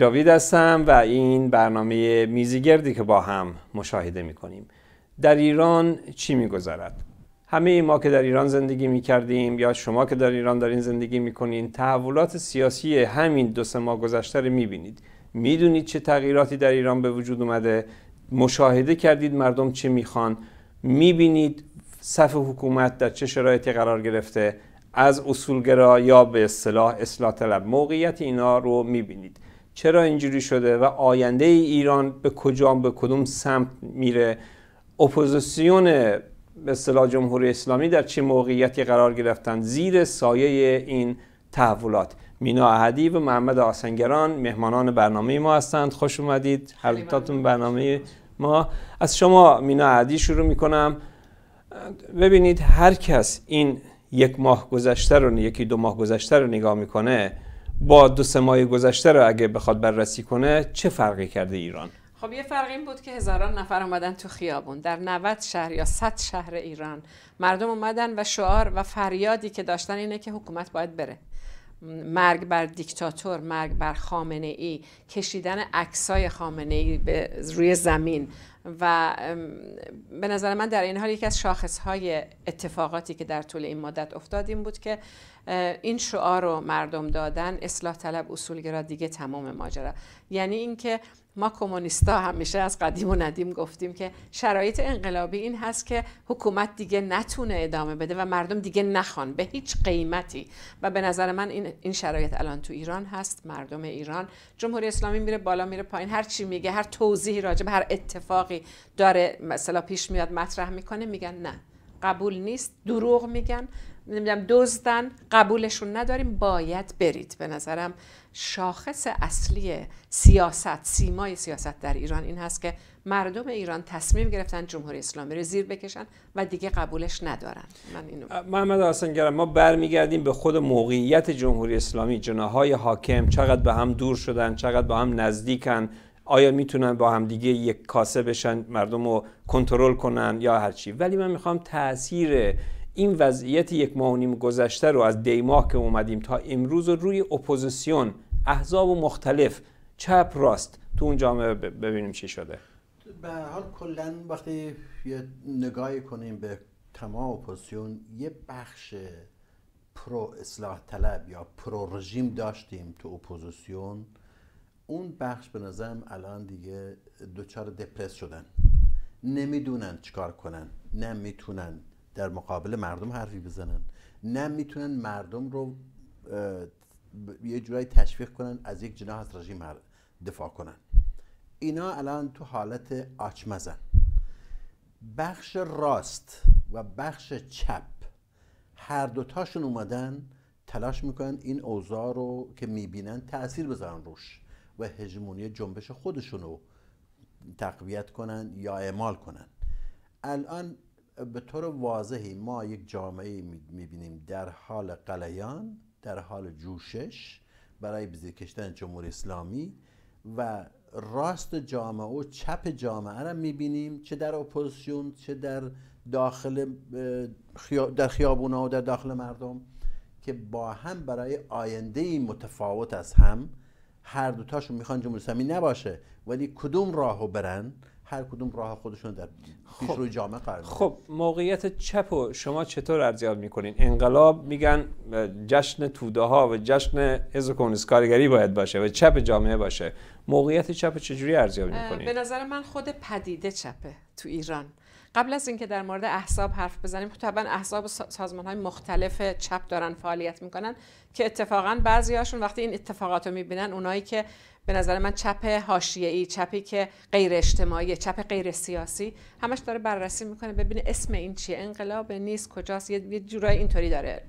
جاوید هستم و این برنامه میزیگردی که با هم مشاهده میکنیم در ایران چی میگذرد؟ همه ما که در ایران زندگی میکردیم یا شما که در ایران دارین زندگی میکنین تحولات سیاسی همین دو سه ماه گذشته رو میبینید میدونید چه تغییراتی در ایران به وجود اومده مشاهده کردید مردم چه میخوان میبینید صف حکومت در چه شرایطی قرار گرفته از اصولگرا یا به اصطلاح اصلاح طلب موقعیت اینا رو میبینید چرا اینجوری شده و آینده ای ایران به کجا به کدوم سمت میره اپوزیسیون به اصطلاح جمهوری اسلامی در چه موقعیتی قرار گرفتن زیر سایه این تحولات مینا احدی و محمد آسنگران مهمانان برنامه ما هستند خوش اومدید هر برنامه ما از شما مینا احدی شروع میکنم ببینید هر کس این یک ماه گذشته رو یکی دو ماه گذشته رو نگاه میکنه با دو سه ماه گذشته رو اگه بخواد بررسی کنه چه فرقی کرده ایران خب یه فرق این بود که هزاران نفر اومدن تو خیابون در 90 شهر یا 100 شهر ایران مردم اومدن و شعار و فریادی که داشتن اینه که حکومت باید بره مرگ بر دیکتاتور مرگ بر خامنه ای کشیدن عکسای خامنه ای به روی زمین و به نظر من در این حال یکی از های اتفاقاتی که در طول این مدت افتاد این بود که این شعار رو مردم دادن اصلاح طلب اصولگرا دیگه تمام ماجرا یعنی اینکه ما کمونیستا همیشه از قدیم و ندیم گفتیم که شرایط انقلابی این هست که حکومت دیگه نتونه ادامه بده و مردم دیگه نخوان به هیچ قیمتی و به نظر من این, این شرایط الان تو ایران هست مردم ایران جمهوری اسلامی میره بالا میره پایین هر چی میگه هر توضیحی راجع هر اتفاقی داره مثلا پیش میاد مطرح میکنه میگن نه قبول نیست دروغ میگن نمیدونم دزدن قبولشون نداریم باید برید به نظرم شاخص اصلی سیاست سیمای سیاست در ایران این هست که مردم ایران تصمیم گرفتن جمهوری اسلامی رو زیر بکشن و دیگه قبولش ندارن من اینو محمد حسن ما برمیگردیم به خود موقعیت جمهوری اسلامی جناهای حاکم چقدر به هم دور شدن چقدر به هم نزدیکن آیا میتونن با همدیگه یک کاسه بشن مردم رو کنترل کنن یا هرچی ولی من میخوام تاثیر این وضعیت یک ماه و نیم گذشته رو از دیماه که اومدیم تا امروز روی اپوزیسیون احزاب و مختلف چپ راست تو اون جامعه ببینیم چی شده به حال کلا وقتی نگاهی کنیم به تمام اپوزیسیون یه بخش پرو اصلاح طلب یا پرو رژیم داشتیم تو اپوزیسیون اون بخش به نظرم الان دیگه دوچار دپرس شدن نمیدونن چیکار کنن نمیتونن در مقابل مردم حرفی بزنن نه میتونن مردم رو یه جورایی تشویق کنن از یک جناح از رژیم دفاع کنن اینا الان تو حالت آچمزن بخش راست و بخش چپ هر دوتاشون اومدن تلاش میکنن این اوضاع رو که میبینن تاثیر بذارن روش و هژمونی جنبش خودشون رو تقویت کنن یا اعمال کنن الان به طور واضحی ما یک جامعه میبینیم در حال قلیان در حال جوشش برای بزیر کشتن جمهوری اسلامی و راست جامعه و چپ جامعه را میبینیم چه در اپوزیسیون چه در داخل در خیابونا و در داخل مردم که با هم برای آینده متفاوت از هم هر دوتاشون میخوان جمهوری اسلامی نباشه ولی کدوم راهو برن هر کدوم راه خودشون در پیش خب. روی جامعه قرار خب موقعیت چپ و شما چطور ارزیاب میکنین انقلاب میگن جشن توده ها و جشن از کمونیست کارگری باید باشه و چپ جامعه باشه موقعیت چپ چجوری ارزیاب میکنین به نظر من خود پدیده چپه تو ایران قبل از اینکه در مورد احزاب حرف بزنیم طبعا احزاب و سازمان های مختلف چپ دارن فعالیت میکنن که اتفاقا بعضی هاشون وقتی این اتفاقات رو میبینن اونایی که به نظر من چپ ای، چپی که غیر اجتماعی چپ غیر سیاسی همش داره بررسی میکنه ببینه اسم این چیه انقلاب نیست کجاست یه جورای اینطوری داره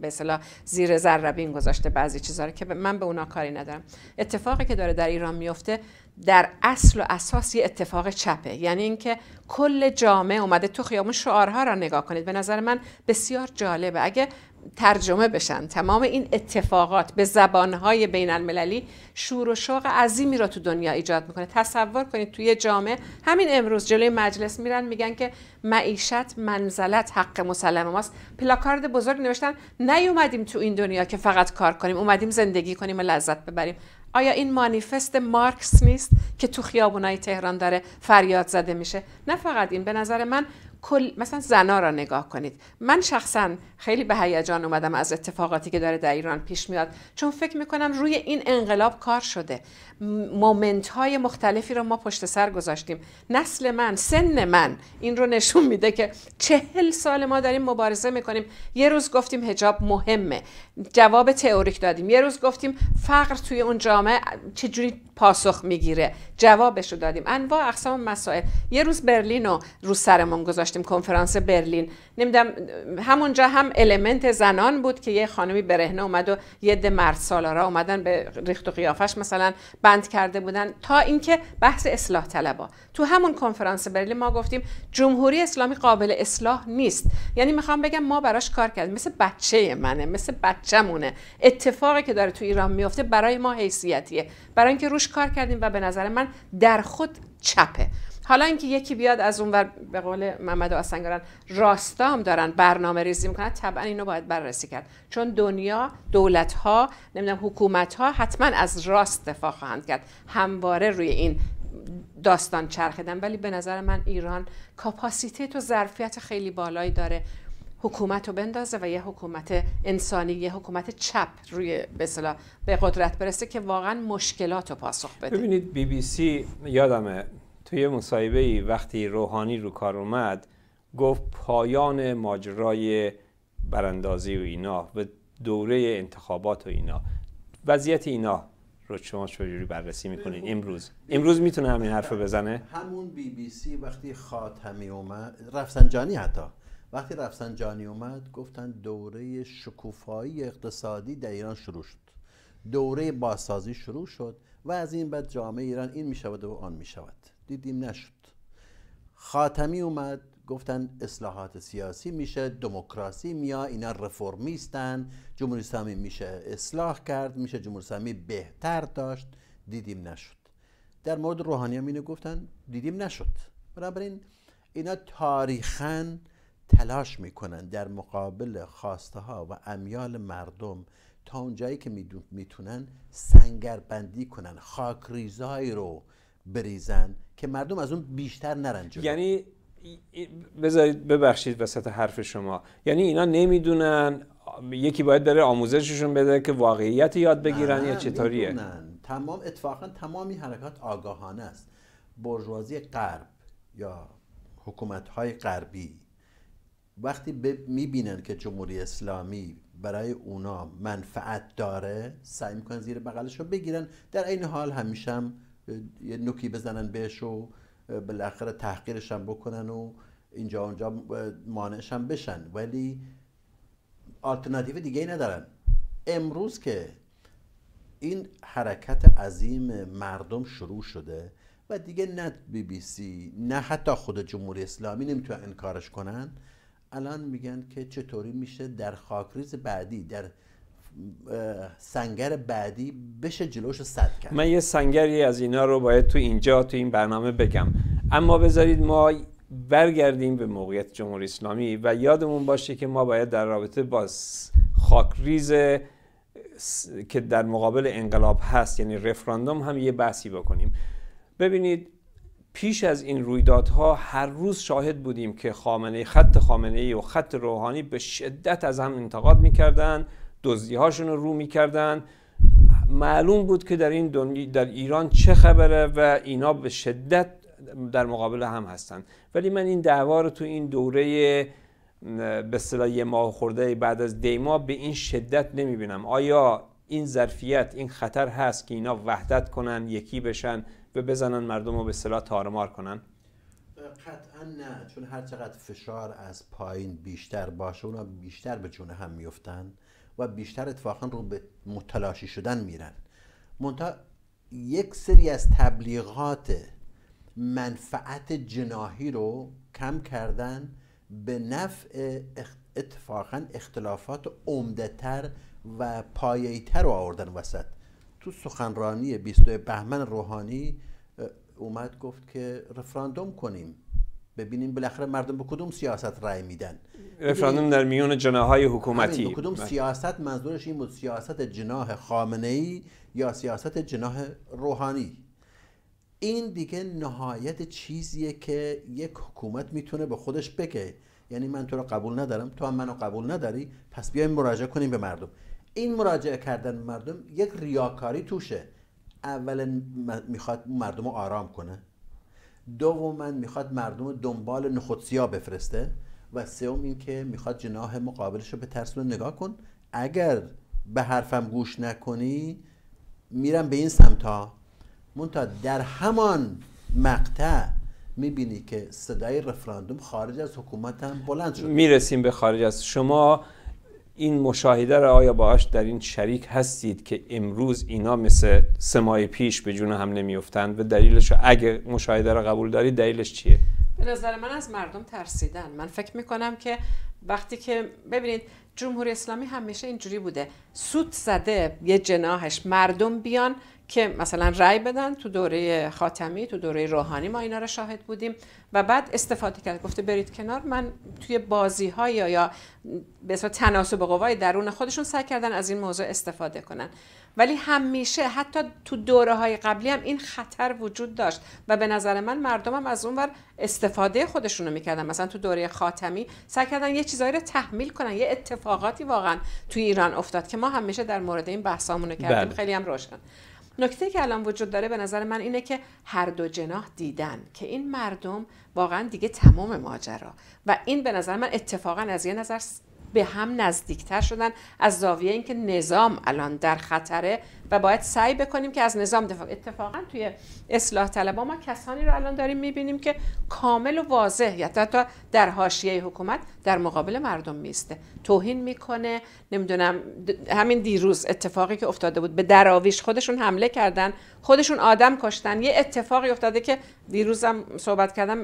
به اصطلاح زیر ذربین گذاشته بعضی چیزا رو که من به اونا کاری ندارم اتفاقی که داره در ایران میفته در اصل و اساس یه اتفاق چپه یعنی اینکه کل جامعه اومده تو خیابون شعارها را نگاه کنید به نظر من بسیار جالبه اگه ترجمه بشن تمام این اتفاقات به زبانهای بین المللی شور و شوق عظیمی را تو دنیا ایجاد میکنه تصور کنید توی جامعه همین امروز جلوی مجلس میرن میگن که معیشت منزلت حق مسلم ماست پلاکارد بزرگ نوشتن نیومدیم تو این دنیا که فقط کار کنیم اومدیم زندگی کنیم و لذت ببریم آیا این مانیفست مارکس نیست که تو خیابونای تهران داره فریاد زده میشه نه فقط این به نظر من کل مثلا زنا را نگاه کنید من شخصا خیلی به هیجان اومدم از اتفاقاتی که داره در ایران پیش میاد چون فکر میکنم روی این انقلاب کار شده مومنت های مختلفی رو ما پشت سر گذاشتیم نسل من سن من این رو نشون میده که چهل سال ما داریم مبارزه میکنیم یه روز گفتیم هجاب مهمه جواب تئوریک دادیم یه روز گفتیم فقر توی اون جامعه چجوری پاسخ میگیره جوابش رو دادیم انواع اقسام مسائل یه روز برلین رو رو سرمون گذاشتیم کنفرانس برلین نمیدم همونجا هم المنت زنان بود که یه خانمی برهنه اومد و یه ده مرد سالارا اومدن به ریخت و قیافش مثلا بند کرده بودن تا اینکه بحث اصلاح طلبا تو همون کنفرانس برلین ما گفتیم جمهوری اسلامی قابل اصلاح نیست یعنی میخوام بگم ما براش کار کردیم مثل بچه منه مثل بچه بچه‌مونه اتفاقی که داره تو ایران میفته برای ما حیثیتیه برای اینکه روش کار کردیم و به نظر من در خود چپه حالا اینکه یکی بیاد از اونور به قول محمد و اسنگران راستا هم دارن برنامه ریزی میکنن طبعا اینو باید بررسی کرد چون دنیا دولت ها نمیدونم حکومت ها حتما از راست دفاع خواهند کرد همواره روی این داستان چرخیدن ولی به نظر من ایران کاپاسیته تو ظرفیت خیلی بالایی داره حکومت رو بندازه و یه حکومت انسانی یه حکومت چپ روی به به قدرت برسه که واقعا مشکلات رو پاسخ بده ببینید بی بی سی یادمه توی مصاحبه ای وقتی روحانی رو کار اومد گفت پایان ماجرای براندازی و اینا و دوره انتخابات و اینا وضعیت اینا رو شما چجوری بررسی میکنین امروز امروز میتونه همین حرف بزنه همون بی بی سی وقتی خاتمی اومد رفسنجانی حتی وقتی رفسنجانی اومد گفتن دوره شکوفایی اقتصادی در ایران شروع شد دوره بازسازی شروع شد و از این بعد جامعه ایران این می شود و آن می شود دیدیم نشد خاتمی اومد گفتن اصلاحات سیاسی میشه دموکراسی میا اینا رفرمیستن جمهوری اسلامی میشه اصلاح کرد میشه جمهوری اسلامی بهتر داشت دیدیم نشد در مورد هم اینو گفتن دیدیم نشد بنابراین اینا تاریخا تلاش میکنن در مقابل خواسته ها و امیال مردم تا اونجایی که میتونن سنگربندی کنن خاکریزهایی رو بریزن که مردم از اون بیشتر نرن یعنی بذارید ببخشید وسط حرف شما یعنی اینا نمیدونن یکی باید بره آموزششون بده که واقعیت یاد بگیرن یا چطوریه تمام اتفاقا تمامی حرکات آگاهانه است برجوازی غرب یا حکومت های غربی وقتی میبینن که جمهوری اسلامی برای اونا منفعت داره سعی میکنن زیر بغلش رو بگیرن در این حال همیشه هم یه نوکی بزنن بهش و بالاخره تحقیرش هم بکنن و اینجا اونجا مانعش هم بشن ولی آلترناتیو دیگه ای ندارن امروز که این حرکت عظیم مردم شروع شده و دیگه نه بی بی سی نه حتی خود جمهوری اسلامی نمیتونن انکارش کنن الان میگن که چطوری میشه در خاکریز بعدی در سنگر بعدی بشه جلوش صد کرد من یه سنگری از اینا رو باید تو اینجا تو این برنامه بگم اما بذارید ما برگردیم به موقعیت جمهوری اسلامی و یادمون باشه که ما باید در رابطه با خاکریز که در مقابل انقلاب هست یعنی رفراندوم هم یه بحثی بکنیم ببینید پیش از این رویدادها هر روز شاهد بودیم که خامنه خط خامنه ای و خط روحانی به شدت از هم انتقاد میکردن دزدی هاشون رو رو میکردن معلوم بود که در این در ایران چه خبره و اینا به شدت در مقابل هم هستن ولی من این دعوا رو تو این دوره به صلاح یه ماه خورده بعد از دیما به این شدت بینم آیا این ظرفیت این خطر هست که اینا وحدت کنن یکی بشن بزنن مردم رو به اصطلاح تارمار کنن قطعا نه چون هر چقدر فشار از پایین بیشتر باشه اونا بیشتر به جون هم میفتن و بیشتر اتفاقا رو به متلاشی شدن میرن منتها یک سری از تبلیغات منفعت جناهی رو کم کردن به نفع اتفاقا اختلافات عمدهتر و تر رو آوردن وسط تو سخنرانی 22 بهمن روحانی اومد گفت که رفراندوم کنیم ببینیم بالاخره مردم به کدوم سیاست رأی میدن رفراندوم در میون جناهای حکومتی به کدوم بله. سیاست منظورش این بود سیاست جناه خامنه ای یا سیاست جناه روحانی این دیگه نهایت چیزیه که یک حکومت میتونه به خودش بگه یعنی من تو رو قبول ندارم تو هم منو قبول نداری پس بیایم مراجعه کنیم به مردم این مراجعه کردن مردم یک ریاکاری توشه اولا میخواد مردم رو آرام کنه دوما میخواد مردم دنبال نخودسیا بفرسته و سوم اینکه میخواد جناح مقابلش رو به ترس رو نگاه کن اگر به حرفم گوش نکنی میرم به این سمتا مونتا در همان مقطع میبینی که صدای رفراندوم خارج از حکومت هم بلند شد میرسیم به خارج از شما این مشاهده را آیا باهاش در این شریک هستید که امروز اینا مثل سه ماه پیش به جون هم نمیفتند و دلیلش اگه مشاهده را قبول دارید دلیلش چیه به نظر من از مردم ترسیدن من فکر میکنم که وقتی که ببینید جمهوری اسلامی همیشه اینجوری بوده سود زده یه جناهش مردم بیان که مثلا رای بدن تو دوره خاتمی تو دوره روحانی ما اینا رو شاهد بودیم و بعد استفاده کرد گفته برید کنار من توی بازی های یا به اصطلاح تناسب قوای درون خودشون سعی کردن از این موضوع استفاده کنن ولی همیشه حتی تو دوره های قبلی هم این خطر وجود داشت و به نظر من مردم هم از اون ور استفاده خودشون رو میکردن مثلا تو دوره خاتمی سعی کردن یه چیزایی رو تحمیل کنن یه اتفاقاتی واقعا تو ایران افتاد که ما همیشه در مورد این بحثامون کردیم بله. خیلی هم روشن نکته که الان وجود داره به نظر من اینه که هر دو جناح دیدن که این مردم واقعا دیگه تمام ماجرا و این به نظر من اتفاقا از یه نظر به هم نزدیکتر شدن از زاویه اینکه نظام الان در خطره و باید سعی بکنیم که از نظام دفاع اتفاقا توی اصلاح طلبها ما کسانی رو الان داریم میبینیم که کامل و واضح یا حتی در حاشیه حکومت در مقابل مردم میسته توهین میکنه نمیدونم همین دیروز اتفاقی که افتاده بود به دراویش خودشون حمله کردن خودشون آدم کشتن یه اتفاقی افتاده که دیروزم صحبت کردم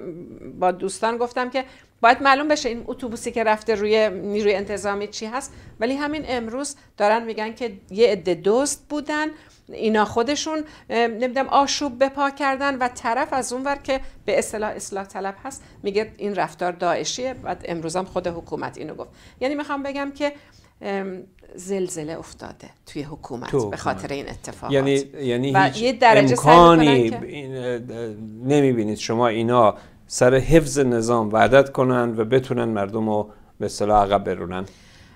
با دوستان گفتم که باید معلوم بشه این اتوبوسی که رفته روی نیروی انتظامی چی هست ولی همین امروز دارن میگن که یه عده دوست بودن اینا خودشون نمیدونم آشوب بپا کردن و طرف از اونور که به اصطلاح اصلاح طلب هست میگه این رفتار داعشیه و امروز هم خود حکومت اینو گفت یعنی میخوام بگم که زلزله افتاده توی حکومت, به خاطر این اتفاقات یعنی یعنی هیچ یه نمیبینید شما اینا سر حفظ نظام وعدت کنن و بتونن مردم رو به صلاح عقب برونن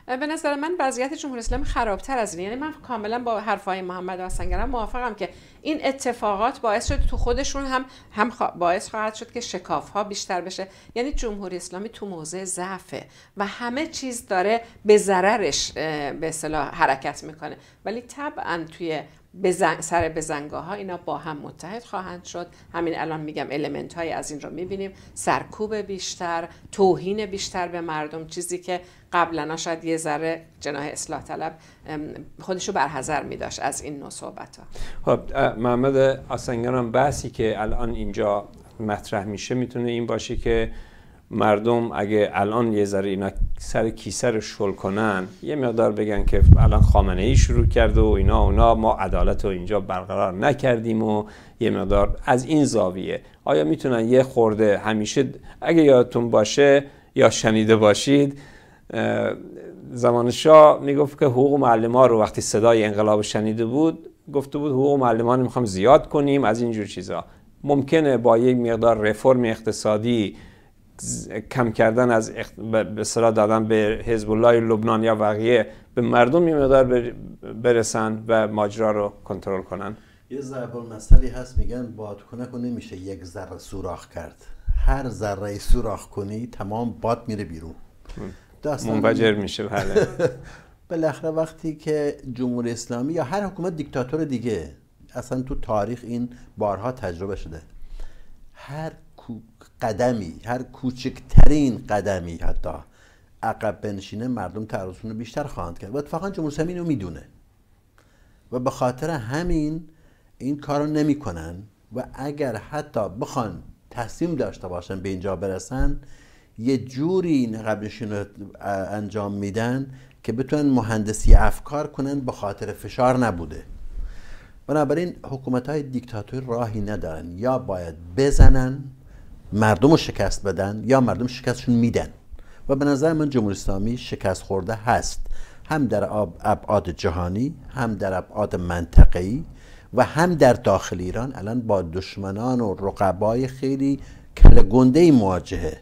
به نظر من وضعیت جمهوری اسلامی خرابتر از این یعنی من کاملا با حرفهای محمد آسنگرم موافقم که این اتفاقات باعث شد تو خودشون هم هم باعث خواهد شد که شکاف ها بیشتر بشه یعنی جمهوری اسلامی تو موضع ضعفه و همه چیز داره به ضررش به اصطلاح حرکت میکنه ولی طبعا توی بزن... سر بزنگاه ها اینا با هم متحد خواهند شد همین الان میگم الیمنت های از این رو میبینیم سرکوب بیشتر توهین بیشتر به مردم چیزی که قبلا شاید یه ذره جناح اصلاح طلب خودشو برحضر میداشت از این نوع صحبت ها خب محمد آسنگان بحثی که الان اینجا مطرح میشه میتونه این باشه که مردم اگه الان یه ذره اینا سر کیسر رو شل کنن یه مقدار بگن که الان خامنه ای شروع کرده و اینا اونا ما عدالت رو اینجا برقرار نکردیم و یه مقدار از این زاویه آیا میتونن یه خورده همیشه اگه یادتون باشه یا شنیده باشید زمان شاه میگفت که حقوق معلم ها رو وقتی صدای انقلاب شنیده بود گفته بود حقوق معلمان میخوام زیاد کنیم از اینجور چیزا ممکنه با یک مقدار رفرم اقتصادی کم کردن از اخت... به دادن به حزب الله لبنان یا بقیه به مردم یه مقدار برسن و ماجرا رو کنترل کنن یه ضرب مسئله هست میگن باد کنه نمیشه یک ذره سوراخ کرد هر ذره سوراخ کنی تمام باد میره بیرون منفجر میشه بله بالاخره وقتی که جمهوری اسلامی یا هر حکومت دیکتاتور دیگه اصلا تو تاریخ این بارها تجربه شده هر قدمی هر کوچکترین قدمی حتی عقب بنشینه مردم تعرضشون رو بیشتر خواهند کرد و اتفاقا جمهور اسلامی میدونه و به خاطر همین این کارو نمیکنن و اگر حتی بخوان تصمیم داشته باشن به اینجا برسن یه جوری این رو انجام میدن که بتونن مهندسی افکار کنن به خاطر فشار نبوده بنابراین حکومت های دیکتاتوری راهی ندارن یا باید بزنن مردم رو شکست بدن یا مردم شکستشون میدن و به نظر من جمهوری اسلامی شکست خورده هست هم در ابعاد جهانی هم در ابعاد منطقه‌ای و هم در داخل ایران الان با دشمنان و رقبای خیلی کل مواجهه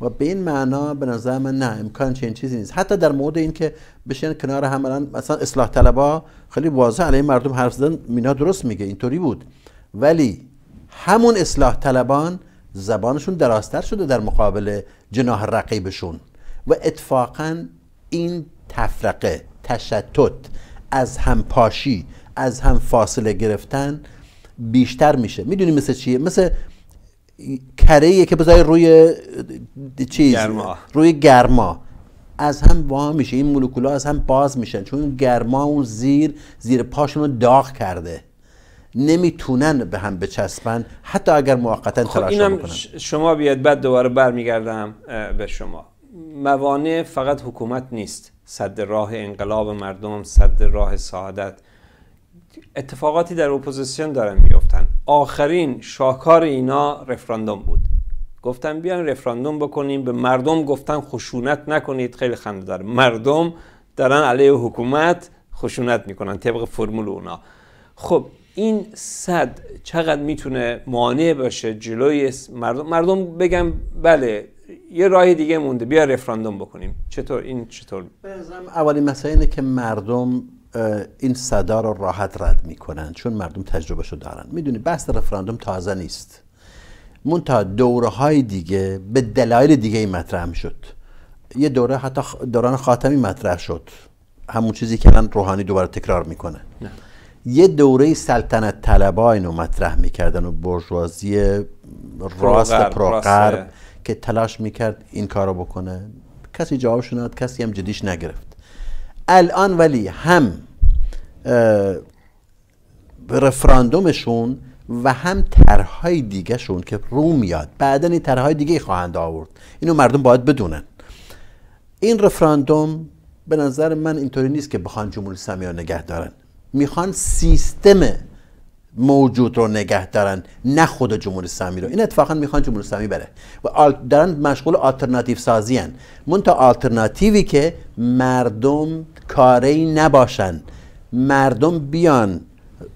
و به این معنا به نظر من نه امکان چنین چیزی نیست حتی در مورد اینکه بشین کنار هم الان مثلا اصلاح طلبا خیلی واضح علیه مردم حرف زدن مینا درست میگه اینطوری بود ولی همون اصلاح طلبان زبانشون دراستر شده در مقابل جناح رقیبشون و اتفاقا این تفرقه تشتت از هم پاشی از هم فاصله گرفتن بیشتر میشه میدونی مثل چیه مثل کره که بذاری روی چیز گرما. روی گرما از هم وا میشه این ها از هم باز میشن چون گرما اون زیر زیر پاشون رو داغ کرده نمیتونن به هم بچسبن حتی اگر موقتا خب اینم شما بیاد بعد دوباره برمیگردم به شما موانع فقط حکومت نیست صد راه انقلاب مردم صد راه سعادت اتفاقاتی در اپوزیسیون دارن میفتن آخرین شاهکار اینا رفراندوم بود گفتن بیان رفراندوم بکنیم به مردم گفتن خشونت نکنید خیلی خنده داره مردم دارن علیه حکومت خشونت میکنن طبق فرمول اونا خب این صد چقدر میتونه مانع باشه جلوی مردم مردم بگم بله یه راه دیگه مونده بیا رفراندوم بکنیم چطور این چطور اولین مسئله اینه که مردم این صدا رو راحت رد میکنن چون مردم تجربه شو دارن میدونی بحث رفراندوم تازه نیست مون تا دوره های دیگه به دلایل دیگه این مطرح شد یه دوره حتی دوران خاتمی مطرح شد همون چیزی که الان روحانی دوباره تکرار میکنه یه دوره سلطنت طلبها اینو مطرح میکردن و برجوازی راست پروغرب که تلاش میکرد این کارو بکنه کسی جواب نداد کسی هم جدیش نگرفت الان ولی هم رفراندومشون و هم طرحهای دیگه شون که رو میاد بعدا این طرحهای دیگه خواهند آورد اینو مردم باید بدونن این رفراندوم به نظر من اینطوری نیست که بخوان جمهوری اسلامی نگه دارن میخوان سیستم موجود رو نگه دارن نه خود جمهوری اسلامی رو این اتفاقا میخوان جمهوری اسلامی بره و دارن مشغول آلترناتیو سازی هن مونتا تا آلترناتیوی که مردم کاری نباشن مردم بیان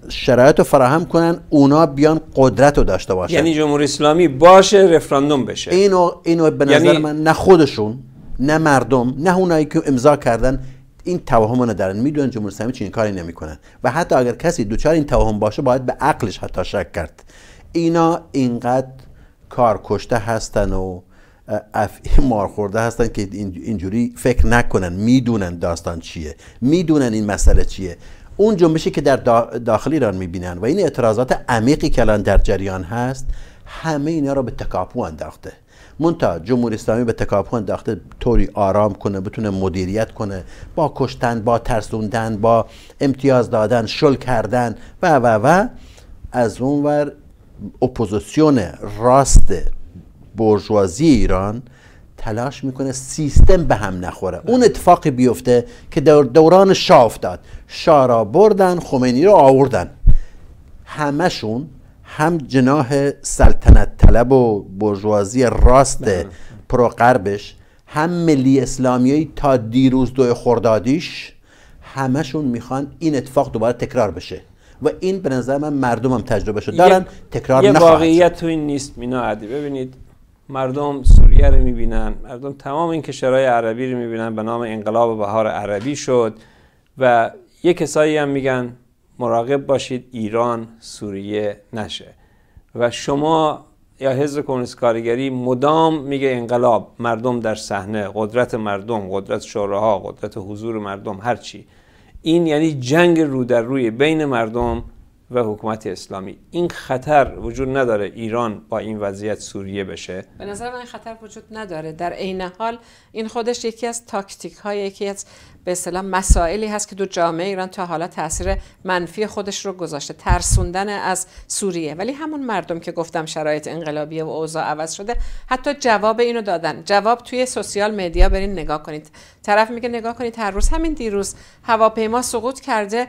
شرایط رو فراهم کنن اونا بیان قدرت رو داشته باشن یعنی جمهوری اسلامی باشه رفراندوم بشه اینو اینو به یعنی نظر من نه خودشون نه مردم نه اونایی که امضا کردن این توهم رو دارن میدونن جمهور اسلامی چنین کاری نمیکنن و حتی اگر کسی دوچار این توهم باشه باید به عقلش حتی شک کرد اینا اینقدر کار کشته هستن و مارخورده مار خورده هستن که اینجوری فکر نکنن میدونن داستان چیه میدونن این مسئله چیه اون جنبشی که در داخل ایران میبینن و این اعتراضات عمیقی که الان در جریان هست همه اینا رو به تکاپو انداخته مونتا جمهوری اسلامی به تکاپو انداخته طوری آرام کنه بتونه مدیریت کنه با کشتن با ترسوندن با امتیاز دادن شل کردن و و و از اونور اپوزیسیون راست برجوازی ایران تلاش میکنه سیستم به هم نخوره اون اتفاقی بیفته که در دوران شاه افتاد شاه را بردن خمینی رو آوردن همشون هم جناح سلطنت طلب و برجوازی راست بله. پرو غربش هم ملی اسلامیایی تا دیروز دو خردادیش همشون میخوان این اتفاق دوباره تکرار بشه و این به نظر من مردم هم تجربه شد دارن تکرار یه واقعیت تو این نیست مینا عدی ببینید مردم سوریه رو میبینن مردم تمام این کشورهای عربی رو میبینن به نام انقلاب بهار عربی شد و یه کسایی هم میگن مراقب باشید ایران سوریه نشه و شما یا حزب کمونیست کارگری مدام میگه انقلاب مردم در صحنه قدرت مردم قدرت شوراها قدرت حضور مردم هر چی این یعنی جنگ رو در روی بین مردم و حکومت اسلامی این خطر وجود نداره ایران با این وضعیت سوریه بشه به نظر من خطر وجود نداره در عین حال این خودش یکی از تاکتیک های یکی از به اصطلاح مسائلی هست که دو جامعه ایران تا حالا تاثیر منفی خودش رو گذاشته ترسوندن از سوریه ولی همون مردم که گفتم شرایط انقلابی و اوضاع عوض شده حتی جواب اینو دادن جواب توی سوسیال مدیا برین نگاه کنید طرف میگه نگاه کنید هر روز همین دیروز هواپیما سقوط کرده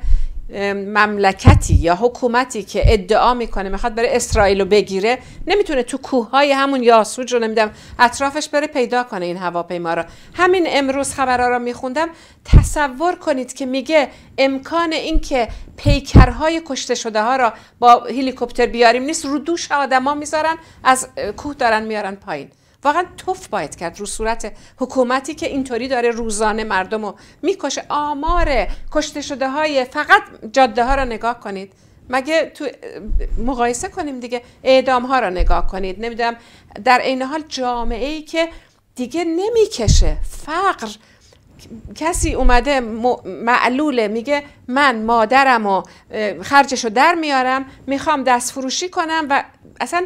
مملکتی یا حکومتی که ادعا میکنه میخواد برای اسرائیل رو بگیره نمیتونه تو کوههای همون یاسوج رو نمیدم اطرافش بره پیدا کنه این هواپیما رو همین امروز خبرها رو میخوندم تصور کنید که میگه امکان اینکه پیکرهای کشته شده ها را با هلیکوپتر بیاریم نیست رو دوش آدما میذارن از کوه دارن میارن پایین واقعا توف باید کرد رو صورت حکومتی که اینطوری داره روزانه مردم رو میکشه آمار کشته شده های فقط جاده ها رو نگاه کنید مگه تو مقایسه کنیم دیگه اعدام ها رو نگاه کنید نمیدونم در عین حال جامعه ای که دیگه نمیکشه فقر کسی اومده معلوله میگه من مادرم و خرجشو در میارم میخوام دست فروشی کنم و اصلا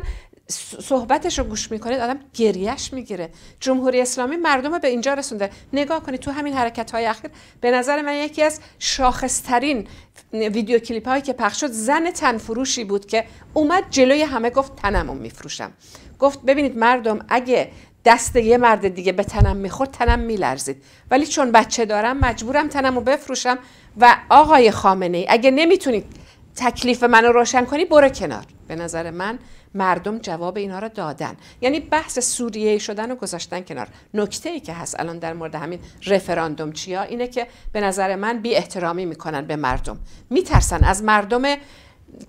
صحبتش رو گوش میکنید آدم گریهش میگیره جمهوری اسلامی مردم رو به اینجا رسونده نگاه کنید تو همین حرکت های اخیر به نظر من یکی از شاخصترین ویدیو کلیپ هایی که پخش شد زن تنفروشی بود که اومد جلوی همه گفت تنمو میفروشم گفت ببینید مردم اگه دست یه مرد دیگه به تنم میخورد تنم میلرزید ولی چون بچه دارم مجبورم رو بفروشم و آقای خامنه ای اگه نمیتونید تکلیف منو روشن کنی برو کنار به نظر من مردم جواب اینا رو دادن یعنی بحث سوریه شدن و گذاشتن کنار نکته ای که هست الان در مورد همین رفراندوم چیا اینه که به نظر من بی احترامی میکنن به مردم میترسن از مردم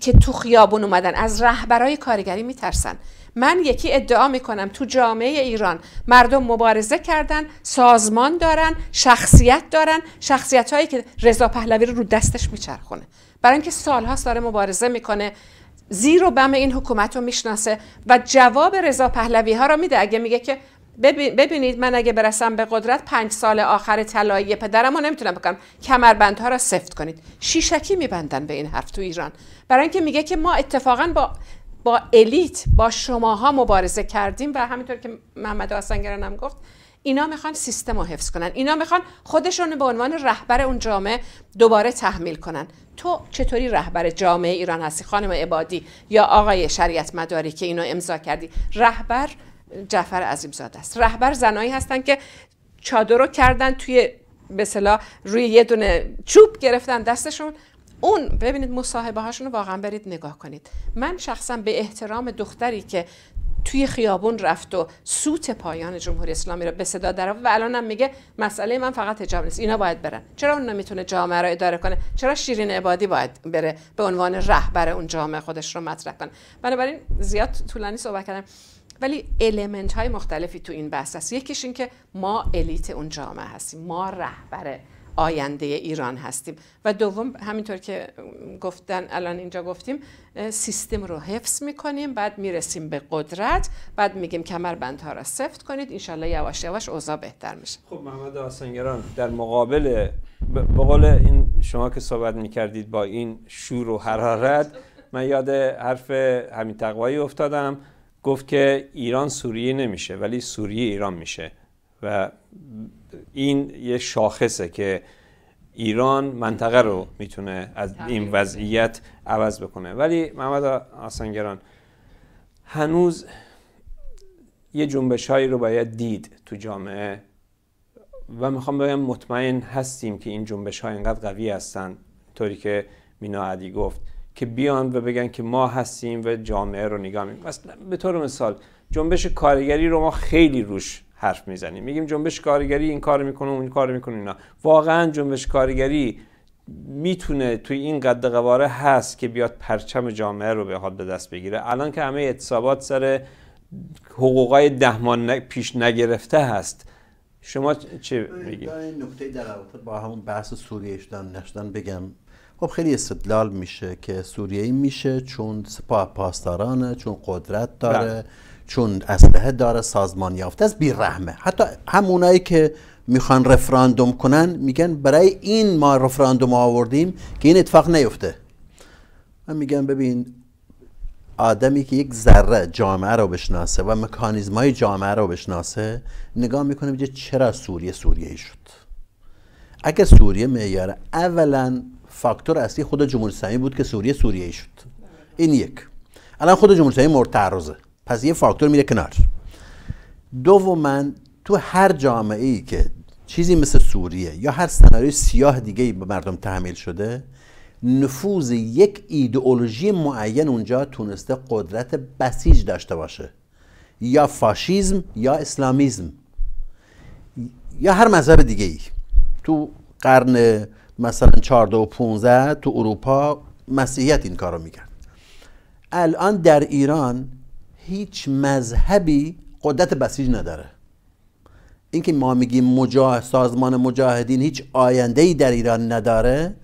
که تو خیابون اومدن از رهبرای کارگری میترسن من یکی ادعا میکنم تو جامعه ایران مردم مبارزه کردن سازمان دارن شخصیت دارن شخصیت هایی که رضا پهلوی رو رو دستش میچرخونه برای اینکه سالها داره مبارزه میکنه زیر و بم این حکومت رو میشناسه و جواب رضا پهلوی ها رو میده اگه میگه که ببینید من اگه برسم به قدرت پنج سال آخر طلایی پدرم رو نمیتونم بکنم کمربندها را سفت کنید شیشکی میبندن به این حرف تو ایران برای اینکه میگه که ما اتفاقا با با الیت با شماها مبارزه کردیم و همینطور که محمد آسنگرانم گفت اینا میخوان سیستم رو حفظ کنن اینا میخوان خودشون به عنوان رهبر اون جامعه دوباره تحمیل کنن تو چطوری رهبر جامعه ایران هستی خانم عبادی یا آقای شریعت مداری که اینو امضا کردی رهبر جعفر زاده است رهبر زنایی هستن که چادر رو کردن توی به روی یه دونه چوب گرفتن دستشون اون ببینید مصاحبه هاشون رو واقعا برید نگاه کنید من شخصا به احترام دختری که توی خیابون رفت و سوت پایان جمهوری اسلامی رو به صدا در و الانم میگه مسئله من فقط حجاب نیست اینا باید برن چرا اون نمیتونه جامعه رو اداره کنه چرا شیرین عبادی باید بره به عنوان رهبر اون جامعه خودش رو مطرح کنه بنابراین زیاد طولانی صحبت کردم ولی المنت های مختلفی تو این بحث هست یکیش این که ما الیت اون جامعه هستیم ما رهبره آینده ایران هستیم و دوم همینطور که گفتن الان اینجا گفتیم سیستم رو حفظ میکنیم بعد میرسیم به قدرت بعد میگیم بندها را سفت کنید انشالله یواش یواش اوضاع بهتر میشه خب محمد آسنگران در مقابل به قول این شما که صحبت میکردید با این شور و حرارت من یاد حرف همین تقوایی افتادم گفت که ایران سوریه نمیشه ولی سوریه ایران میشه و این یه شاخصه که ایران منطقه رو میتونه از این وضعیت عوض بکنه ولی محمد آسانگران هنوز یه جنبش هایی رو باید دید تو جامعه و میخوام بگم مطمئن هستیم که این جنبش ها اینقدر قوی هستن طوری که مینا گفت که بیان و بگن که ما هستیم و جامعه رو نگاه میکنیم به طور مثال جنبش کارگری رو ما خیلی روش حرف میزنیم میگیم جنبش کارگری این کار میکنه اون کار میکنه اینا واقعا جنبش کارگری میتونه توی این قد قواره هست که بیاد پرچم جامعه رو به حال به دست بگیره الان که همه اعتصابات سر حقوقای دهمان پیش نگرفته هست شما چه میگید؟ نکته در با همون بحث سوریه شدن نشدن بگم خب خیلی استدلال میشه که سوریه میشه چون سپاه پاسدارانه چون قدرت داره بله. چون اسلحه داره سازمان یافته از بیرحمه حتی همونایی که میخوان رفراندوم کنن میگن برای این ما رفراندوم آوردیم که این اتفاق نیفته من میگم ببین آدمی که یک ذره جامعه رو بشناسه و مکانیزم های جامعه رو بشناسه نگاه میکنه میگه چرا سوریه سوریه ای شد اگه سوریه معیار اولا فاکتور اصلی خود جمهوری اسلامی بود که سوریه سوریه شد این یک الان خود جمهوری اسلامی پس یه فاکتور میره کنار دوما تو هر جامعه ای که چیزی مثل سوریه یا هر سناریوی سیاه دیگه به مردم تحمیل شده نفوذ یک ایدئولوژی معین اونجا تونسته قدرت بسیج داشته باشه یا فاشیزم یا اسلامیزم یا هر مذهب دیگه ای تو قرن مثلا 14 و 15 تو اروپا مسیحیت این کارو میکرد الان در ایران هیچ مذهبی قدرت بسیج نداره اینکه ما میگیم مجاه سازمان مجاهدین هیچ آینده ای در ایران نداره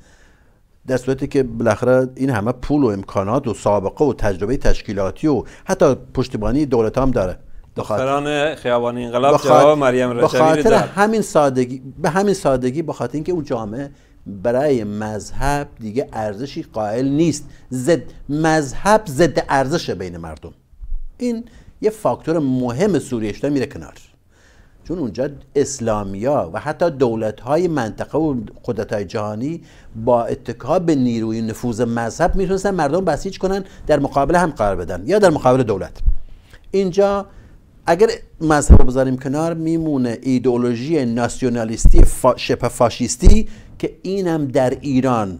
در صورتی که بالاخره این همه پول و امکانات و سابقه و تجربه تشکیلاتی و حتی پشتیبانی دولت هم داره دختران خیابان انقلاب بخاطر... جواب مریم به خاطر همین سادگی به همین سادگی به خاطر اینکه اون جامعه برای مذهب دیگه ارزشی قائل نیست زد مذهب ضد ارزش بین مردم این یه فاکتور مهم سوریه شده میره کنار چون اونجا اسلامیا و حتی دولت های منطقه و قدرت های جهانی با اتکا به نیروی نفوذ مذهب میتونستن مردم بسیج کنن در مقابل هم قرار بدن یا در مقابل دولت اینجا اگر مذهب رو بذاریم کنار میمونه ایدئولوژی ناسیونالیستی فا فاشیستی که اینم در ایران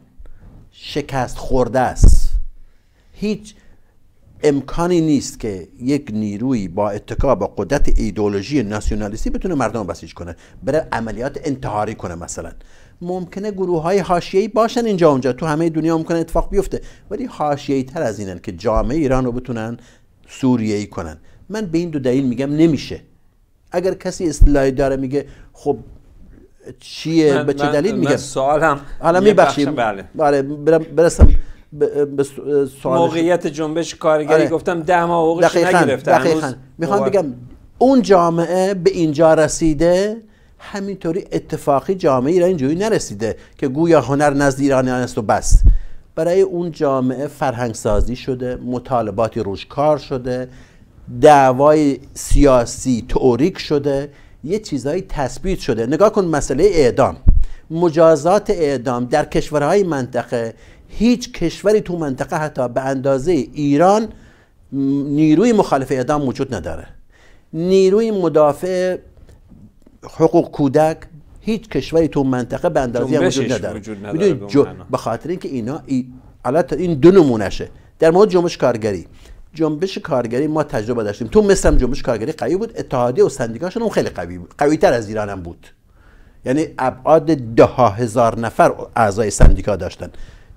شکست خورده است هیچ امکانی نیست که یک نیروی با اتکا با قدرت ایدولوژی ناسیونالیستی بتونه مردم بسیج کنه بره عملیات انتحاری کنه مثلا ممکنه گروه های حاشیه‌ای باشن اینجا اونجا تو همه دنیا ممکنه اتفاق بیفته ولی حاشیه‌ای تر از اینن که جامعه ایران رو بتونن ای کنن من به این دو دلیل میگم نمیشه اگر کسی اصطلاحی داره میگه خب چیه به چه دلیل میگه سوالم حالا بله بله برسم به سوال موقعیت جنبش کارگری آره. گفتم ده ماه حقوقش نگرفته میخوام بگم اون جامعه به اینجا رسیده همینطوری اتفاقی جامعه ایران اینجوری نرسیده که گویا هنر نزد ایرانیان است و بس برای اون جامعه فرهنگ سازی شده مطالباتی روش شده دعوای سیاسی تئوریک شده یه چیزایی تثبیت شده نگاه کن مسئله اعدام مجازات اعدام در کشورهای منطقه هیچ کشوری تو منطقه حتی به اندازه ایران نیروی مخالف اعدام وجود نداره نیروی مدافع حقوق کودک هیچ کشوری تو منطقه به اندازه وجود نداره, نداره به خاطر اینکه اینا ای... این دو نمونشه در مورد جنبش کارگری جنبش کارگری ما تجربه داشتیم تو مثلا جنبش کارگری قوی بود اتحادیه و سندیکاشون اون خیلی قوی بود قوی تر از ایران هم بود یعنی ابعاد ده هزار نفر اعضای سندیکا داشتن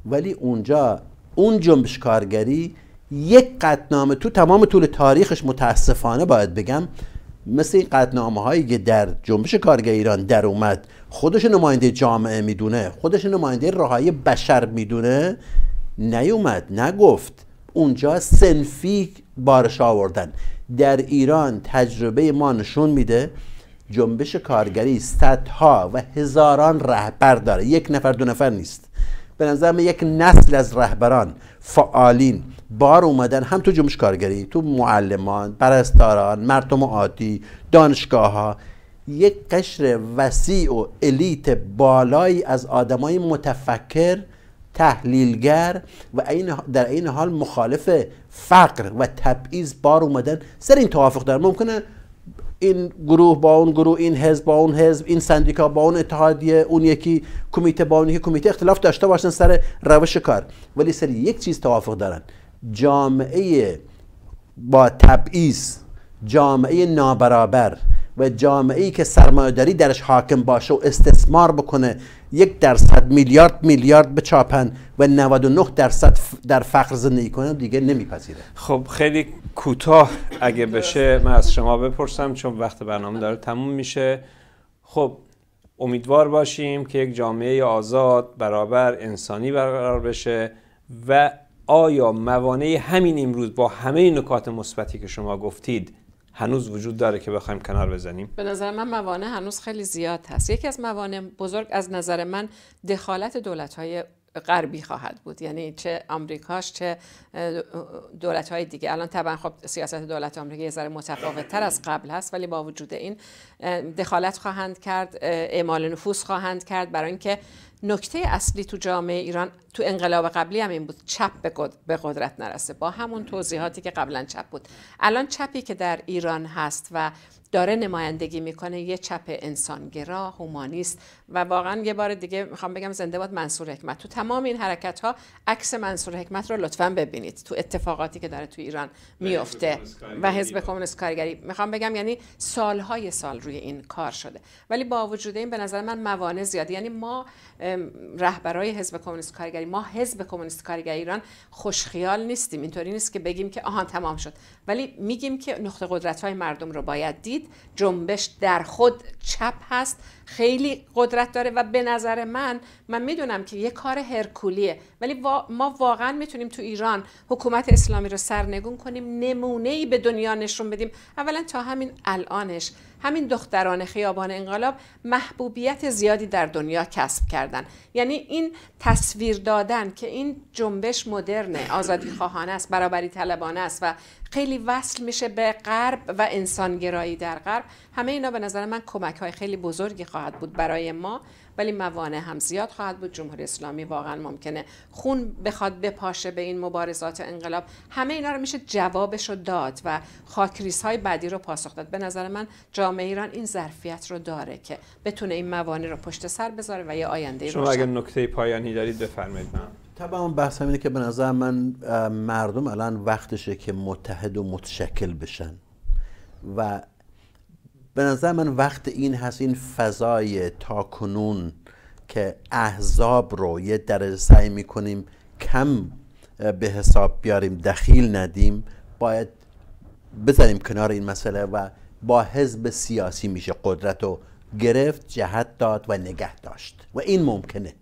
ولی اونجا اون جنبش کارگری یک قطنامه تو تمام طول تاریخش متاسفانه باید بگم مثل این قدنامه هایی که در جنبش کارگر ایران در اومد خودش نماینده جامعه میدونه خودش نماینده راهای بشر میدونه نیومد نگفت اونجا سنفی بارش آوردن در ایران تجربه ما نشون میده جنبش کارگری صدها و هزاران رهبر داره یک نفر دو نفر نیست به نظر یک نسل از رهبران فعالین بار اومدن هم تو جمعش کارگری تو معلمان پرستاران مردم عادی دانشگاه ها یک قشر وسیع و الیت بالایی از آدمای متفکر تحلیلگر و در این حال مخالف فقر و تبعیض بار اومدن سر این توافق دارن ممکنه این گروه با اون گروه این حزب با اون حزب این سندیکا با اون اتحادیه اون یکی کمیته با اون یکی کمیته اختلاف داشته باشن سر روش کار ولی سر یک چیز توافق دارن جامعه با تبعیض جامعه نابرابر و جامعه ای که داری درش حاکم باشه و استثمار بکنه یک درصد میلیارد میلیارد بچاپن و 99 درصد در فقر زندگی کنه دیگه نمیپذیره خب خیلی کوتاه اگه بشه من از شما بپرسم چون وقت برنامه داره تموم میشه خب امیدوار باشیم که یک جامعه آزاد برابر انسانی برقرار بشه و آیا موانع همین امروز با همه نکات مثبتی که شما گفتید هنوز وجود داره که بخوایم کنار بزنیم به نظر من موانع هنوز خیلی زیاد هست یکی از موانع بزرگ از نظر من دخالت دولت غربی خواهد بود یعنی چه آمریکاش چه دولت‌های دیگه الان طبعا خب سیاست دولت آمریکا یه ذره متفاوت تر از قبل هست ولی با وجود این دخالت خواهند کرد اعمال نفوذ خواهند کرد برای اینکه نکته اصلی تو جامعه ایران تو انقلاب قبلی هم این بود چپ به قدرت نرسه با همون توضیحاتی که قبلا چپ بود الان چپی که در ایران هست و داره نمایندگی میکنه یه چپ انسانگرا هومانیست و واقعا یه بار دیگه میخوام بگم زنده باد منصور حکمت تو تمام این حرکت ها عکس منصور حکمت رو لطفا ببینید تو اتفاقاتی که داره تو ایران میفته و حزب کمونیست کارگری میخوام بگم یعنی سالهای سال این کار شده ولی با وجود این به نظر من موانع زیادی یعنی ما رهبرای حزب کمونیست کارگری ما حزب کمونیست کارگری ایران خوشخیال نیستیم اینطوری نیست که بگیم که آهان تمام شد ولی میگیم که نقطه قدرت های مردم رو باید دید جنبش در خود چپ هست خیلی قدرت داره و به نظر من من میدونم که یه کار هرکولیه ولی ما واقعا میتونیم تو ایران حکومت اسلامی رو سرنگون کنیم نمونه ای به دنیا نشون بدیم اولا تا همین الانش همین دختران خیابان انقلاب محبوبیت زیادی در دنیا کسب کردن یعنی این تصویر دادن که این جنبش مدرنه آزادی خواهانه است برابری طلبانه است و خیلی وصل میشه به غرب و انسانگرایی در غرب همه اینا به نظر من کمک های خیلی بزرگی خواهد بود برای ما ولی موانع هم زیاد خواهد بود جمهوری اسلامی واقعا ممکنه خون بخواد بپاشه به این مبارزات انقلاب همه اینا رو میشه جوابش رو داد و خاکریس های بعدی رو پاسخ داد به نظر من جامعه ایران این ظرفیت رو داره که بتونه این موانع رو پشت سر بذاره و یه آینده شما اگر نکته پایانی دارید بفرمایید طبعا بحث اینه که به نظر من مردم الان وقتشه که متحد و متشکل بشن و به نظر من وقت این هست این فضای تاکنون که احزاب رو یه درجه سعی میکنیم کم به حساب بیاریم دخیل ندیم باید بزنیم کنار این مسئله و با حزب سیاسی میشه قدرت رو گرفت جهت داد و نگه داشت و این ممکنه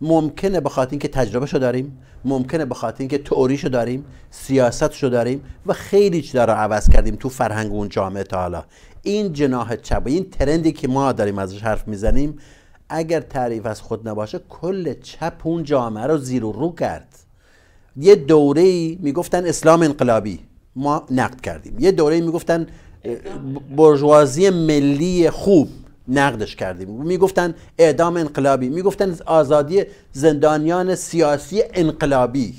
ممکنه به خاطر اینکه تجربه شو داریم ممکنه به خاطر اینکه تئوری شو داریم سیاست شو داریم و خیلی چیزا رو عوض کردیم تو فرهنگ اون جامعه تا حالا این جناح چپ این ترندی که ما داریم ازش حرف میزنیم اگر تعریف از خود نباشه کل چپ اون جامعه رو زیر و رو کرد یه دوره ای میگفتن اسلام انقلابی ما نقد کردیم یه دوره ای میگفتن برجوازی ملی خوب نقدش کردیم میگفتن اعدام انقلابی میگفتن آزادی زندانیان سیاسی انقلابی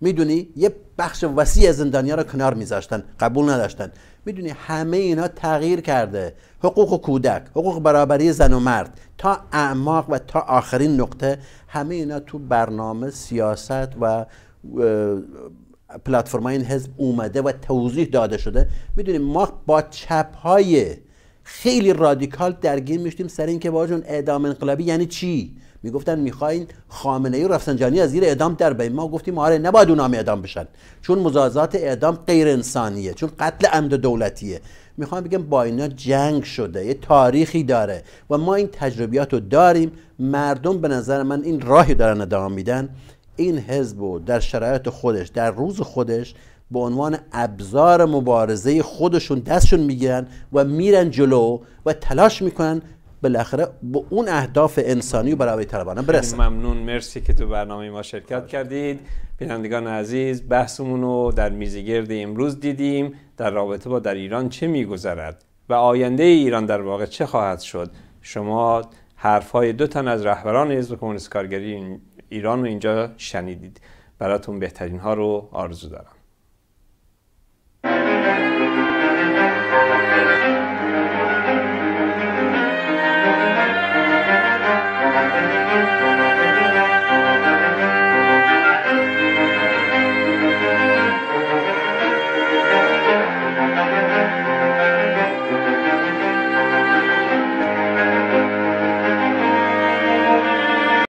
میدونی یه بخش وسیع زندانیا رو کنار میذاشتن قبول نداشتن میدونی همه اینا تغییر کرده حقوق کودک حقوق برابری زن و مرد تا اعماق و تا آخرین نقطه همه اینا تو برنامه سیاست و پلتفرم این حزب اومده و توضیح داده شده میدونیم ما با چپ های خیلی رادیکال درگیر میشتیم سر اینکه باجون اعدام انقلابی یعنی چی میگفتن میخواین خامنه ای و رفسنجانی از زیر اعدام در بین ما گفتیم آره نباید اونا اعدام بشن چون مجازات اعدام غیر انسانیه چون قتل عمد دولتیه میخوام بگم با اینا جنگ شده یه تاریخی داره و ما این تجربیات رو داریم مردم به نظر من این راهی دارن ادامه میدن این حزب در شرایط خودش در روز خودش به عنوان ابزار مبارزه خودشون دستشون میگیرن و میرن جلو و تلاش میکنن بالاخره به اون اهداف انسانی و برای طلبانه برسن ممنون مرسی که تو برنامه ما شرکت کردید بینندگان عزیز بحثمون رو در میزگرد امروز دیدیم در رابطه با در ایران چه میگذرد و آینده ایران در واقع چه خواهد شد شما حرف های دو تن از رهبران حزب کمونیست کارگری ایران رو اینجا شنیدید براتون بهترین ها رو آرزو دارم